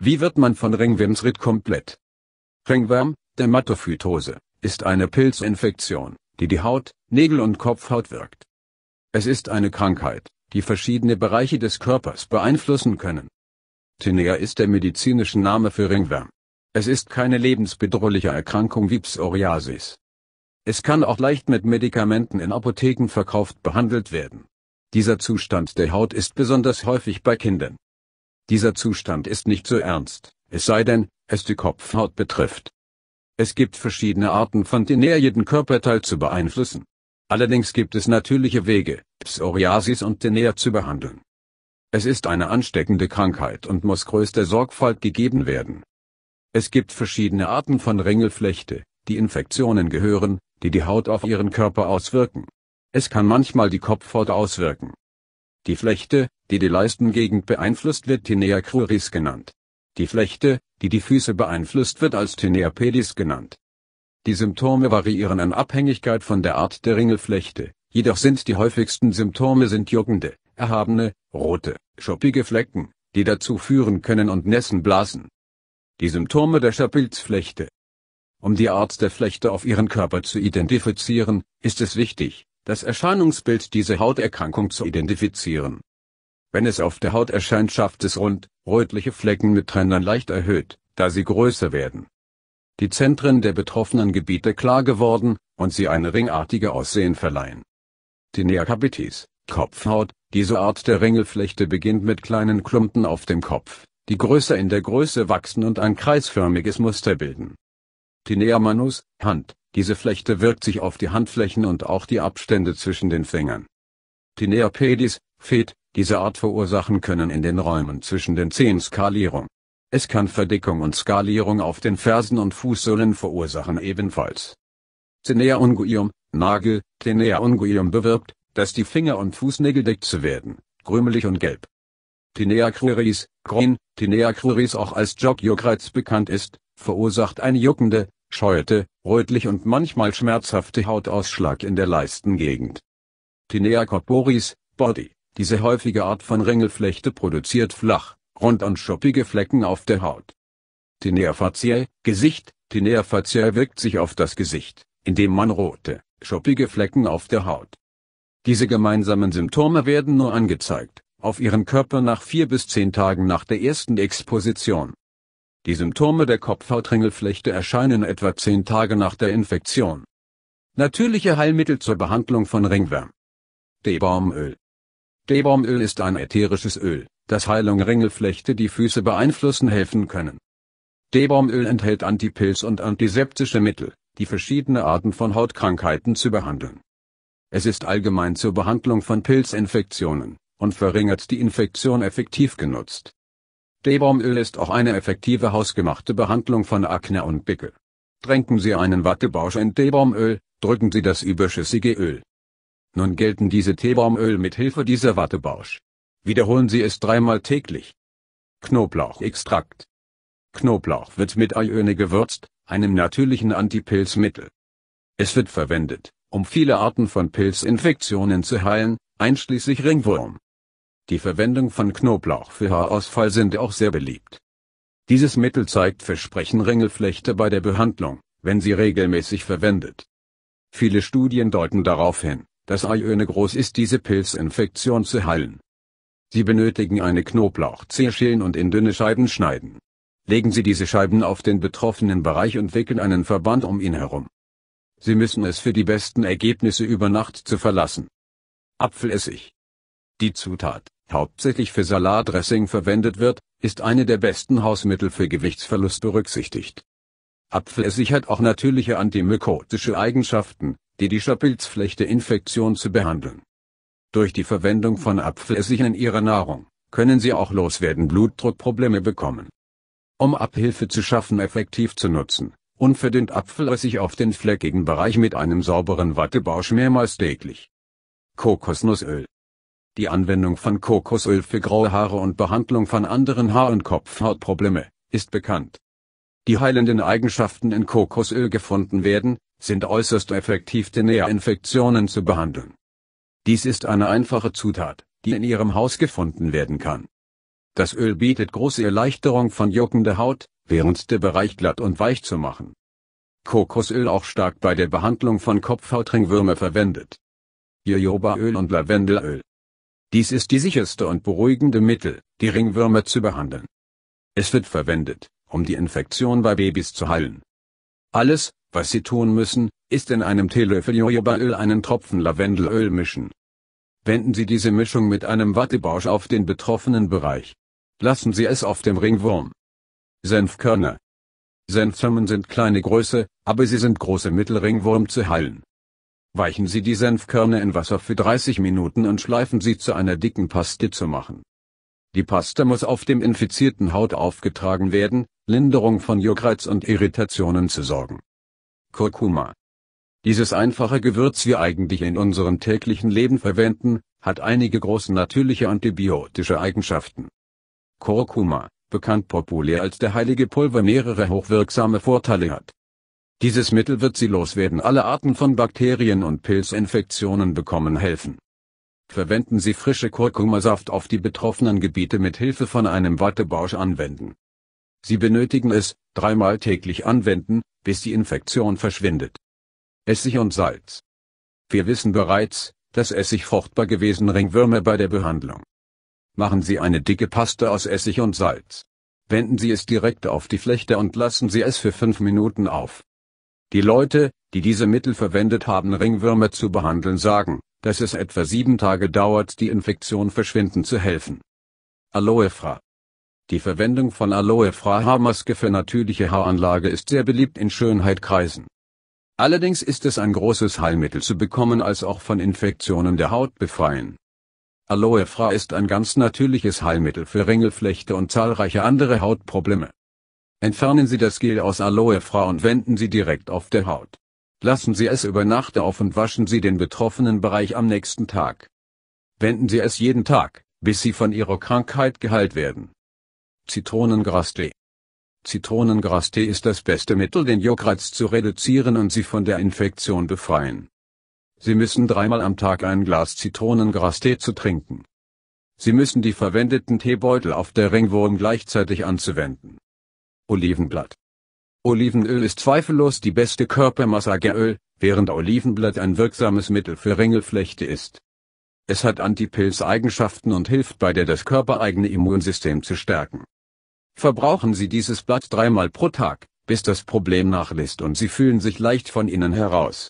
Wie wird man von Ringwirmsritt komplett? Ringwurm, Dermatophytose, ist eine Pilzinfektion, die die Haut, Nägel und Kopfhaut wirkt. Es ist eine Krankheit, die verschiedene Bereiche des Körpers beeinflussen können. Tinea ist der medizinische Name für Ringwurm. Es ist keine lebensbedrohliche Erkrankung wie Psoriasis. Es kann auch leicht mit Medikamenten in Apotheken verkauft behandelt werden. Dieser Zustand der Haut ist besonders häufig bei Kindern. Dieser Zustand ist nicht so ernst, es sei denn, es die Kopfhaut betrifft. Es gibt verschiedene Arten von Tinea jeden Körperteil zu beeinflussen. Allerdings gibt es natürliche Wege, Psoriasis und Tinea zu behandeln. Es ist eine ansteckende Krankheit und muss größter Sorgfalt gegeben werden. Es gibt verschiedene Arten von Ringelflechte, die Infektionen gehören, die die Haut auf ihren Körper auswirken. Es kann manchmal die Kopfhaut auswirken. Die Flechte, die die Leistengegend beeinflusst wird Tinea cruris genannt. Die Flechte, die die Füße beeinflusst wird als Tinea pedis genannt. Die Symptome variieren in Abhängigkeit von der Art der Ringelflechte, jedoch sind die häufigsten Symptome sind juckende, erhabene, rote, schuppige Flecken, die dazu führen können und nässen Blasen. Die Symptome der Schapilzflechte Um die Art der Flechte auf ihren Körper zu identifizieren, ist es wichtig, das Erscheinungsbild dieser Hauterkrankung zu identifizieren. Wenn es auf der Haut erscheint schafft es rund, rötliche Flecken mit Rändern leicht erhöht, da sie größer werden. Die Zentren der betroffenen Gebiete klar geworden, und sie eine ringartige Aussehen verleihen. Die Neakapitis, Kopfhaut, diese Art der Ringelflechte beginnt mit kleinen Klumpen auf dem Kopf, die größer in der Größe wachsen und ein kreisförmiges Muster bilden. Die Neamanus, Hand, diese Flechte wirkt sich auf die Handflächen und auch die Abstände zwischen den Fingern. Die Neapedis, Fet, diese Art verursachen können in den Räumen zwischen den Zehen Skalierung. Es kann Verdickung und Skalierung auf den Fersen und Fußsohlen verursachen ebenfalls. Tenea unguium, Nagel, Tenea unguium bewirbt, dass die Finger und Fußnägel dick zu werden, grümelig und gelb. Tinea cruris, grün, Tinea cruris auch als Jogjuckreiz bekannt ist, verursacht eine juckende, scheute, rötlich und manchmal schmerzhafte Hautausschlag in der Leistengegend. Tinea corporis, Body, diese häufige Art von Ringelflechte produziert flach, rund und schuppige Flecken auf der Haut. Tinea faciae, Gesicht Tinea faciae wirkt sich auf das Gesicht, indem man rote, schuppige Flecken auf der Haut. Diese gemeinsamen Symptome werden nur angezeigt, auf ihren Körper nach vier bis zehn Tagen nach der ersten Exposition. Die Symptome der Kopfhautringelflechte erscheinen etwa zehn Tage nach der Infektion. Natürliche Heilmittel zur Behandlung von Ringwärm. Teebaumöl. Teebaumöl ist ein ätherisches Öl, das Heilung Ringelflechte die Füße beeinflussen helfen können. Teebaumöl enthält Antipilz- und antiseptische Mittel, die verschiedene Arten von Hautkrankheiten zu behandeln. Es ist allgemein zur Behandlung von Pilzinfektionen und verringert die Infektion effektiv genutzt. Teebaumöl ist auch eine effektive hausgemachte Behandlung von Akne und Pickel. Tränken Sie einen Wattebausch in Teebaumöl, drücken Sie das überschüssige Öl nun gelten diese Teebaumöl mit Hilfe dieser Wattebausch. Wiederholen Sie es dreimal täglich. Knoblauchextrakt. Knoblauch wird mit Ayöne gewürzt, einem natürlichen Antipilzmittel. Es wird verwendet, um viele Arten von Pilzinfektionen zu heilen, einschließlich Ringwurm. Die Verwendung von Knoblauch für Haarausfall sind auch sehr beliebt. Dieses Mittel zeigt Versprechen Ringelflechte bei der Behandlung, wenn sie regelmäßig verwendet. Viele Studien deuten darauf hin, das Ayöne groß ist diese Pilzinfektion zu heilen. Sie benötigen eine Knoblauchzehe schälen und in dünne Scheiben schneiden. Legen Sie diese Scheiben auf den betroffenen Bereich und wickeln einen Verband um ihn herum. Sie müssen es für die besten Ergebnisse über Nacht zu verlassen. Apfelessig. Die Zutat, hauptsächlich für Salatdressing verwendet wird, ist eine der besten Hausmittel für Gewichtsverlust berücksichtigt. Apfelessig hat auch natürliche antimykotische Eigenschaften, die die Pilzflechte-Infektion zu behandeln. Durch die Verwendung von Apfelessig in ihrer Nahrung, können sie auch loswerden Blutdruckprobleme bekommen. Um Abhilfe zu schaffen effektiv zu nutzen, unverdünnt Apfelessig auf den fleckigen Bereich mit einem sauberen Wattebausch mehrmals täglich. Kokosnussöl die Anwendung von Kokosöl für graue Haare und Behandlung von anderen Haar- und Kopfhautprobleme, ist bekannt. Die heilenden Eigenschaften in Kokosöl gefunden werden, sind äußerst effektiv DNA-Infektionen zu behandeln. Dies ist eine einfache Zutat, die in Ihrem Haus gefunden werden kann. Das Öl bietet große Erleichterung von juckender Haut, während der Bereich glatt und weich zu machen. Kokosöl auch stark bei der Behandlung von Kopfhautringwürmer verwendet. Jojobaöl und Lavendelöl. Dies ist die sicherste und beruhigende Mittel, die Ringwürmer zu behandeln. Es wird verwendet, um die Infektion bei Babys zu heilen. Alles, was Sie tun müssen, ist in einem Teelöffel Jojobaöl einen Tropfen Lavendelöl mischen. Wenden Sie diese Mischung mit einem Wattebausch auf den betroffenen Bereich. Lassen Sie es auf dem Ringwurm. Senfkörner. Senfsamen sind kleine Größe, aber sie sind große Mittelringwurm zu heilen. Weichen Sie die Senfkörner in Wasser für 30 Minuten und schleifen sie zu einer dicken Paste zu machen. Die Paste muss auf dem infizierten Haut aufgetragen werden, Linderung von Juckreiz und Irritationen zu sorgen. Kurkuma. Dieses einfache Gewürz wir eigentlich in unserem täglichen Leben verwenden, hat einige große natürliche antibiotische Eigenschaften. Kurkuma, bekannt populär als der heilige Pulver mehrere hochwirksame Vorteile hat. Dieses Mittel wird sie loswerden alle Arten von Bakterien und Pilzinfektionen bekommen helfen. Verwenden Sie frische Kurkumasaft auf die betroffenen Gebiete mit Hilfe von einem Wattebausch anwenden. Sie benötigen es, dreimal täglich anwenden, bis die Infektion verschwindet. Essig und Salz. Wir wissen bereits, dass Essig fruchtbar gewesen Ringwürmer bei der Behandlung. Machen Sie eine dicke Paste aus Essig und Salz. Wenden Sie es direkt auf die Flechte und lassen Sie es für fünf Minuten auf. Die Leute, die diese Mittel verwendet haben, Ringwürmer zu behandeln, sagen, dass es etwa sieben Tage dauert, die Infektion verschwinden zu helfen. Aloe Fra. Die Verwendung von Aloe Fra Haarmaske für natürliche Haaranlage ist sehr beliebt in Schönheitkreisen. Allerdings ist es ein großes Heilmittel zu bekommen als auch von Infektionen der Haut befreien. Aloe Fra ist ein ganz natürliches Heilmittel für Ringelflechte und zahlreiche andere Hautprobleme. Entfernen Sie das Gel aus Aloe Fra und wenden Sie direkt auf der Haut. Lassen Sie es über Nacht auf und waschen Sie den betroffenen Bereich am nächsten Tag. Wenden Sie es jeden Tag, bis Sie von Ihrer Krankheit geheilt werden. Zitronengrastee Zitronengrastee ist das beste Mittel, den Juckreiz zu reduzieren und Sie von der Infektion befreien. Sie müssen dreimal am Tag ein Glas Zitronengrastee zu trinken. Sie müssen die verwendeten Teebeutel auf der Ringwurm gleichzeitig anzuwenden. Olivenblatt Olivenöl ist zweifellos die beste Körpermassageöl, während Olivenblatt ein wirksames Mittel für Ringelflechte ist. Es hat antipilz und hilft bei der das körpereigene Immunsystem zu stärken. Verbrauchen Sie dieses Blatt dreimal pro Tag, bis das Problem nachlässt und Sie fühlen sich leicht von innen heraus.